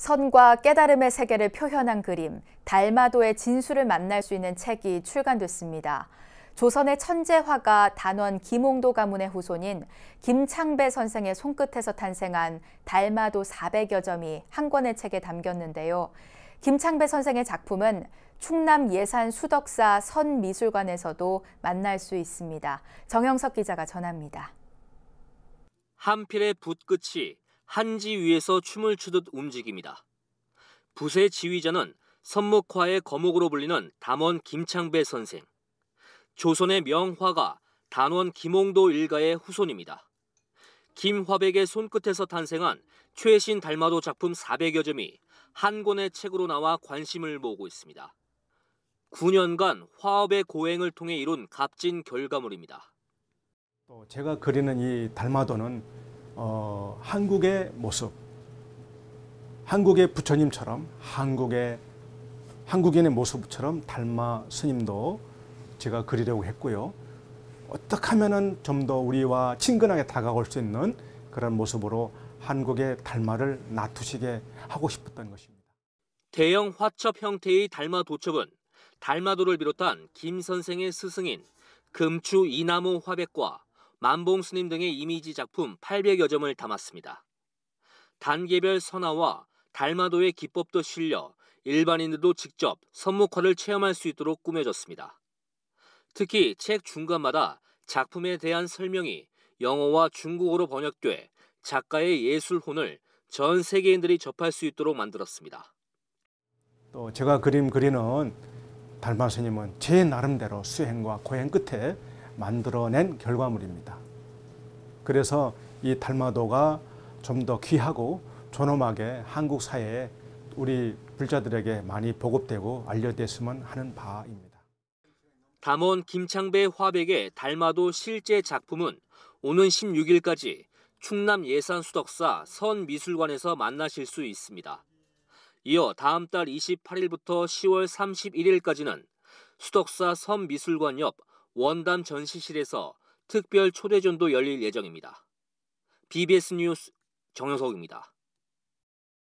선과 깨달음의 세계를 표현한 그림, 달마도의 진수를 만날 수 있는 책이 출간됐습니다. 조선의 천재화가 단원 김홍도 가문의 후손인 김창배 선생의 손끝에서 탄생한 달마도 400여 점이 한 권의 책에 담겼는데요. 김창배 선생의 작품은 충남 예산 수덕사 선미술관에서도 만날 수 있습니다. 정영석 기자가 전합니다. 한필의 붓끝이 한지 위에서 춤을 추듯 움직입니다. 부세 지휘자는 선목화의 거목으로 불리는 담원 김창배 선생, 조선의 명화가 단원 김홍도 일가의 후손입니다. 김화백의 손끝에서 탄생한 최신 달마도 작품 400여 점이 한 권의 책으로 나와 관심을 모으고 있습니다. 9년간 화업의 고행을 통해 이룬 값진 결과물입니다. 제가 그리는 이 달마도는 어, 한국의 모습, 한국의 부처님처럼 한국의 한국인의 모습처럼 닮아 스님도 제가 그리려고 했고요. 어떻게 하면은 좀 더 우리와 친근하게 다가올 수 있는 그런 모습으로 한국의 달마를 놔두시게 하고 싶었던 것입니다. 대형 화첩 형태의 달마 도첩은 달마도를 비롯한 김 선생의 스승인 금추 이나무 화백과 만봉 스님 등의 이미지 작품 800여 점을 담았습니다. 단계별 선화와 달마도의 기법도 실려 일반인들도 직접 선목화를 체험할 수 있도록 꾸며졌습니다. 특히 책 중간마다 작품에 대한 설명이 영어와 중국어로 번역돼 작가의 예술혼을 전 세계인들이 접할 수 있도록 만들었습니다. 또 제가 그림 그리는 달마 스님은 제 나름대로 수행과 고행 끝에 만들어낸 결과물입니다. 그래서 이 달마도가 좀 더 귀하고 존엄하게 한국 사회에 우리 불자들에게 많이 보급되고 알려졌으면 하는 바입니다. 담원 김창배 화백의 달마도 실제 작품은 오는 16일까지 충남 예산 수덕사 선미술관에서 만나실 수 있습니다. 이어 다음 달 28일부터 10월 31일까지는 수덕사 선미술관 옆 원담 전시실에서 특별 초대전도 열릴 예정입니다. BBS 뉴스 정영석입니다.